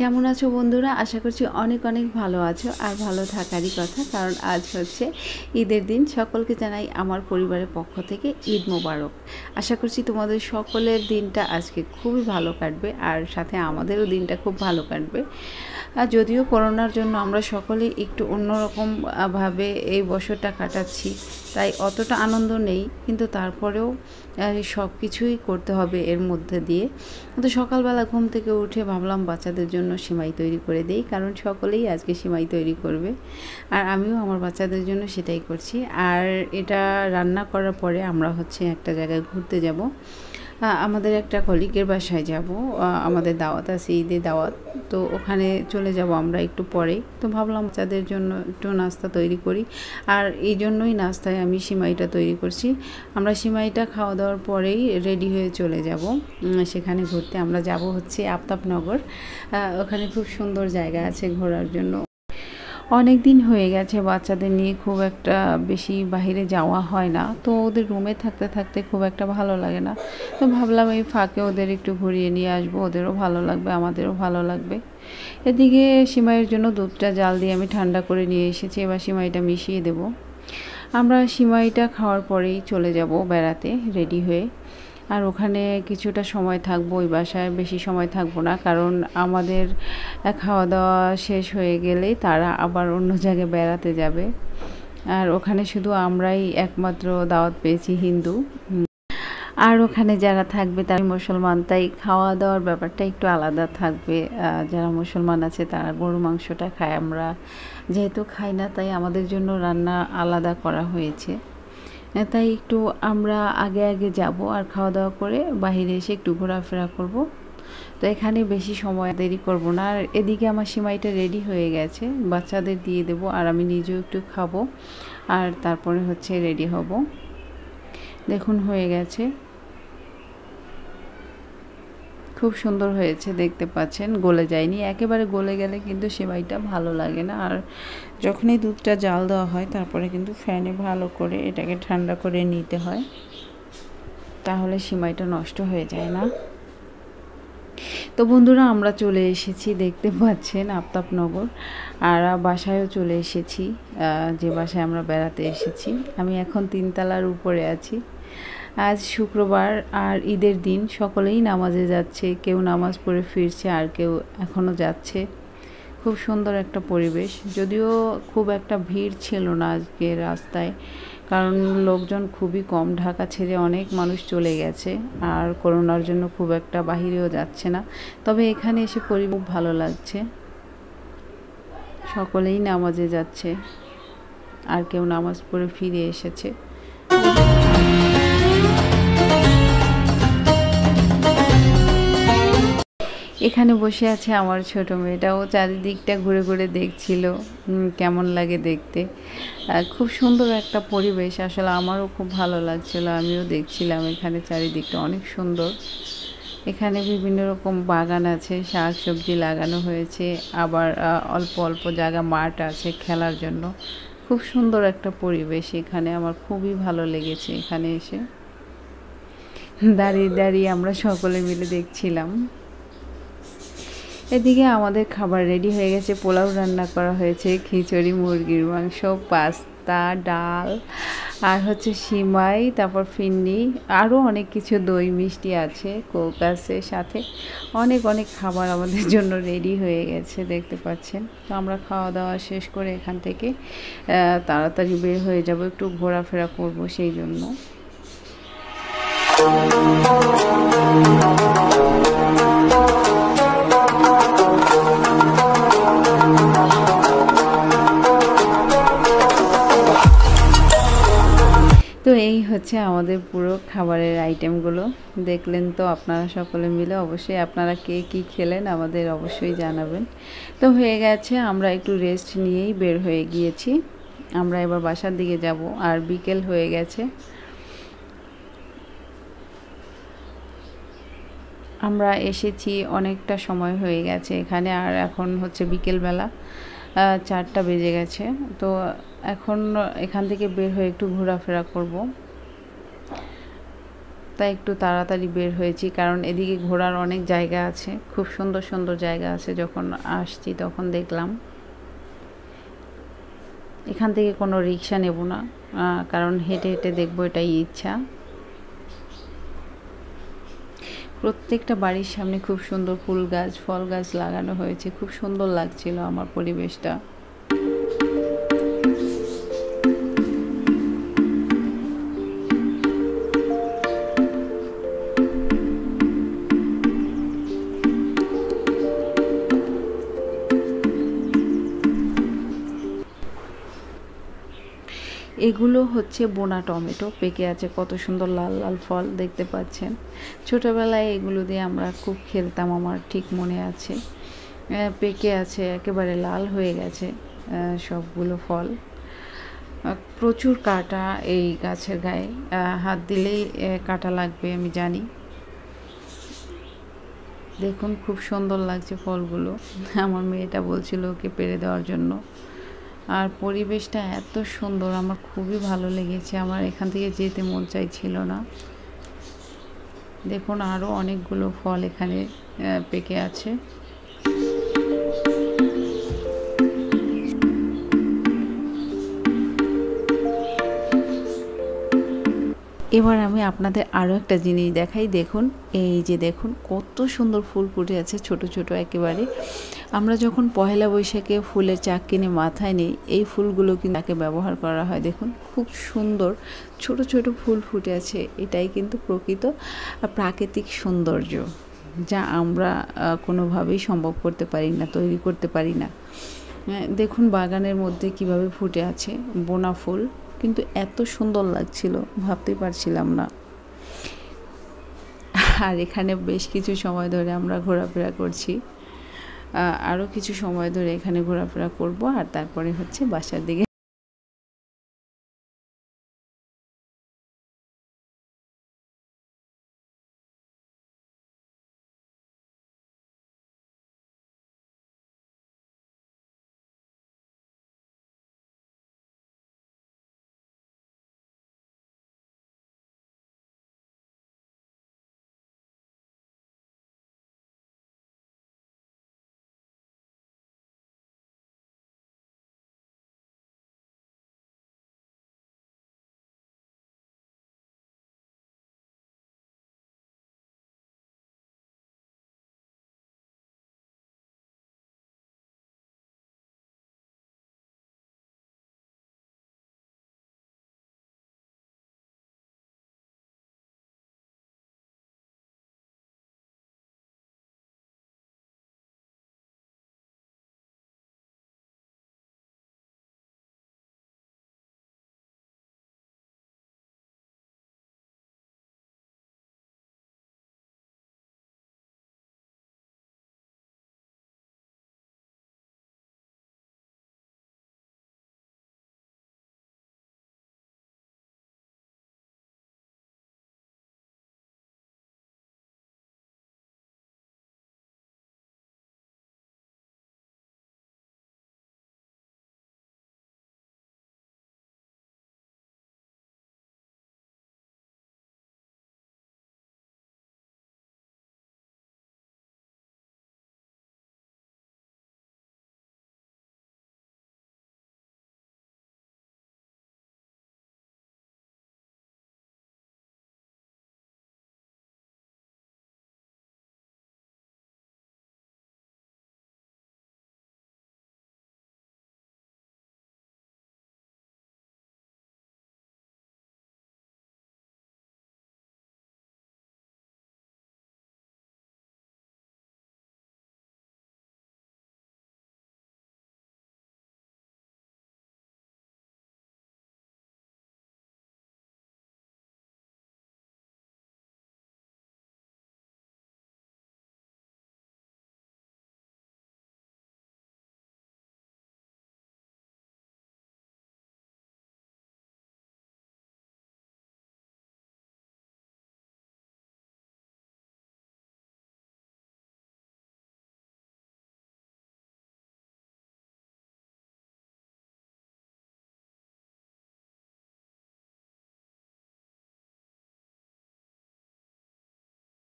কেমন আছো বন্ধুরা আশা করছি অনেক অনেক ভালো আছো আর ভালো থাকারই কথা কারণ আজ হচ্ছে ঈদের দিন সকলকে জানাই আমার পরিবারের পক্ষ থেকে ঈদ মোবারক আশা করছি তোমাদের সকলের দিনটা আজকে খুবই ভালো কাটবে আর সাথে আমাদেরও দিনটা খুব ভালো কাটবে আর যদিও করোনার জন্য আমরা সকলে একটু অন্যরকমভাবে এই বছরটা কাটাচ্ছি তাই অতটা আনন্দ নেই কিন্তু তারপরেও সব কিছুই করতে হবে এর মধ্যে দিয়ে তো সকালবেলা ঘুম থেকে উঠে ভাবলাম বাচ্চাদের জন্য জন্য সিমাই তৈরি করে দেই কারণ সকলেই আজকে সিমাই তৈরি করবে আর আমিও আমার বাচ্চাদের জন্য সেটাই করছি আর এটা রান্না করার পরে আমরা হচ্ছে একটা জায়গায় ঘুরতে যাব হ্যাঁ, আমাদের একটা কলিগের বাসায় যাব আমাদের দাওয়াত আছে ঈদে দাওয়াত তো ওখানে চলে যাব আমরা একটু পরে তো ভাবলাম বাচ্চাদের জন্য একটু নাস্তা তৈরি করি আর এই জন্যই নাস্তায় আমি সিমাইটা তৈরি করছি আমরা সিমাইটা খাওয়া দাওয়ার পরেই রেডি হয়ে চলে যাব সেখানে ঘুরতে আমরা যাব হচ্ছে আফতাবনগর ওখানে খুব সুন্দর জায়গা আছে ঘোরার জন্য অনেক দিন হয়ে গেছে বাচ্চাদের নিয়ে খুব একটা বেশি বাহিরে যাওয়া হয় না তো ওদের রুমে থাকতে থাকতে খুব একটা ভালো লাগে না তো ভাবলাম এই ফাঁকে ওদের একটু ঘুরিয়ে নিয়ে আসবো ওদেরও ভালো লাগবে আমাদেরও ভালো লাগবে এদিকে সিমাইয়ের জন্য দুধটা জাল দিয়ে আমি ঠান্ডা করে নিয়ে এসেছি এবার সিমাইটা মিশিয়ে দেব আমরা সিমাইটা খাওয়ার পরেই চলে যাব বেড়াতে রেডি হয়ে আর ওখানে কিছুটা সময় থাকবো ওই বাসায় বেশি সময় থাকবো না কারণ আমাদের খাওয়া দাওয়া শেষ হয়ে গেলেই তারা আবার অন্য জায়গায় বেড়াতে যাবে আর ওখানে শুধু আমরাই একমাত্র দাওয়াত পেয়েছি হিন্দু আর ওখানে যারা থাকবে তারা মুসলমান তাই খাওয়া দাওয়ার ব্যাপারটা একটু আলাদা থাকবে যারা মুসলমান আছে তারা গরু মাংসটা খায় আমরা যেহেতু খাই না তাই আমাদের জন্য রান্না আলাদা করা হয়েছে হ্যাঁ, তাই একটু আমরা আগে আগে যাব আর খাওয়া দাওয়া করে বাহিরে এসে একটু ঘোরাফেরা করব তো এখানে বেশি সময় দেরি করব না আর এদিকে আমার সিমাইটা রেডি হয়ে গেছে বাচ্চাদের দিয়ে দেব আর আমি নিজেও একটু খাবো আর তারপরে হচ্ছে রেডি হব দেখুন হয়ে গেছে খুব সুন্দর হয়েছে দেখতে পাচ্ছেন গলে যায়নি একেবারে গলে গেলে কিন্তু সেবাইটা ভালো লাগে না আর যখনই দুধটা জাল দেওয়া হয় তারপরে কিন্তু ফ্যানে ভালো করে এটাকে ঠান্ডা করে নিতে হয় তাহলে সিমাইটা নষ্ট হয়ে যায় না তো বন্ধুরা আমরা চলে এসেছি দেখতে পাচ্ছেন আফতাবনগর আর বাসায়ও চলে এসেছি যে বাসায় আমরা বেড়াতে এসেছি আমি এখন তিনতলার উপরে আছি আজ শুক্রবার আর ঈদের দিন সকলেই নামাজে যাচ্ছে কেউ নামাজ পড়ে ফিরছে আর কেউ এখনও যাচ্ছে খুব সুন্দর একটা পরিবেশ যদিও খুব একটা ভিড় ছিল না আজকে রাস্তায় কারণ লোকজন খুবই কম ঢাকা ছেড়ে অনেক মানুষ চলে গেছে আর করোনার জন্য খুব একটা বাহিরেও যাচ্ছে না তবে এখানে এসে খুব ভালো লাগছে সকলেই নামাজে যাচ্ছে আর কেউ নামাজ পড়ে ফিরে এসেছে এখানে বসে আছে আমার ছোট মেয়েটা ও চারিদিকটা ঘুরে ঘুরে দেখছিল কেমন লাগে দেখতে খুব সুন্দর একটা পরিবেশ আসলে আমারও খুব ভালো লাগছিল আমিও দেখছিলাম এখানে চারিদিকটা অনেক সুন্দর এখানে বিভিন্ন রকম বাগান আছে শাক সবজি লাগানো হয়েছে আবার অল্প অল্প জায়গা মাঠ আছে খেলার জন্য খুব সুন্দর একটা পরিবেশ এখানে আমার খুবই ভালো লেগেছে এখানে এসে দাঁড়িয়ে দাঁড়িয়ে আমরা সকলে মিলে দেখছিলাম এদিকে আমাদের খাবার রেডি হয়ে গেছে পোলাও রান্না করা হয়েছে খিচুড়ি মুরগির মাংস পাস্তা ডাল আর হচ্ছে সিমাই তারপর ফিন্নি আরও অনেক কিছু দই মিষ্টি আছে কোক আছে সাথে অনেক অনেক খাবার আমাদের জন্য রেডি হয়ে গেছে দেখতে পাচ্ছেন তো আমরা খাওয়া দাওয়া শেষ করে এখান থেকে তাড়াতাড়ি বের হয়ে যাব একটু ঘোরাফেরা করব সেই জন্য তো এই হচ্ছে আমাদের পুরো খাবারের আইটেমগুলো দেখলেন তো আপনারা সকলে মিলে অবশ্যই আপনারা কে কি খেলেন আমাদের অবশ্যই জানাবেন তো হয়ে গেছে আমরা একটু রেস্ট নিয়েই বের হয়ে গিয়েছি আমরা এবার বাসার দিকে যাব আর বিকেল হয়ে গেছে আমরা এসেছি অনেকটা সময় হয়ে গেছে এখানে আর এখন হচ্ছে বিকেলবেলা চারটা বেজে গেছে তো এখন এখান থেকে বের হয়ে একটু ঘোরাফেরা করব। তাই একটু তাড়াতাড়ি বের হয়েছি কারণ এদিকে ঘোরার অনেক জায়গা আছে খুব সুন্দর সুন্দর জায়গা আছে যখন আসছি তখন দেখলাম এখান থেকে কোনো রিক্সা নেব না কারণ হেঁটে হেঁটে দেখবো এটাই ইচ্ছা প্রত্যেকটা বাড়ির সামনে খুব সুন্দর ফুল গাছ ফল গাছ লাগানো হয়েছে খুব সুন্দর লাগছিল আমার পরিবেশটা এগুলো হচ্ছে বোনা টমেটো পেকে আছে কত সুন্দর লাল লাল ফল দেখতে পাচ্ছেন ছোটোবেলায় এগুলো দিয়ে আমরা খুব খেলতাম আমার ঠিক মনে আছে পেকে আছে একেবারে লাল হয়ে গেছে সবগুলো ফল প্রচুর কাটা এই গাছের গায়ে হাত দিলেই কাটা লাগবে আমি জানি দেখুন খুব সুন্দর লাগছে ফলগুলো আমার মেয়েটা বলছিল ওকে পেরে দেওয়ার জন্য আর পরিবেশটা এত সুন্দর আমার খুবই ভালো লেগেছে আমার এখান থেকে যেতে মন চাইছিল না দেখুন আরও অনেকগুলো ফল এখানে পেকে আছে এবার আমি আপনাদের আরও একটা জিনিস দেখাই দেখুন এই যে দেখুন কত সুন্দর ফুল ফুটে আছে ছোট ছোট একেবারে আমরা যখন পহেলা বৈশাখে ফুলের চাক কিনে মাথায় নিই এই ফুলগুলো কিন্তু তাকে ব্যবহার করা হয় দেখুন খুব সুন্দর ছোট ছোট ফুল ফুটে আছে এটাই কিন্তু প্রকৃত প্রাকৃতিক সৌন্দর্য যা আমরা কোনোভাবেই সম্ভব করতে পারি না তৈরি করতে পারি না হ্যাঁ, দেখুন বাগানের মধ্যে কিভাবে ফুটে আছে বোনা ফুল কিন্তু এত সুন্দর লাগছিল ভাবতে পারছিলাম না আর এখানে বেশ কিছু সময় ধরে আমরা ঘোরাফেরা করছি আরও কিছু সময় ধরে এখানে ঘোরাফেরা করব আর তারপরে হচ্ছে বাসার দিকে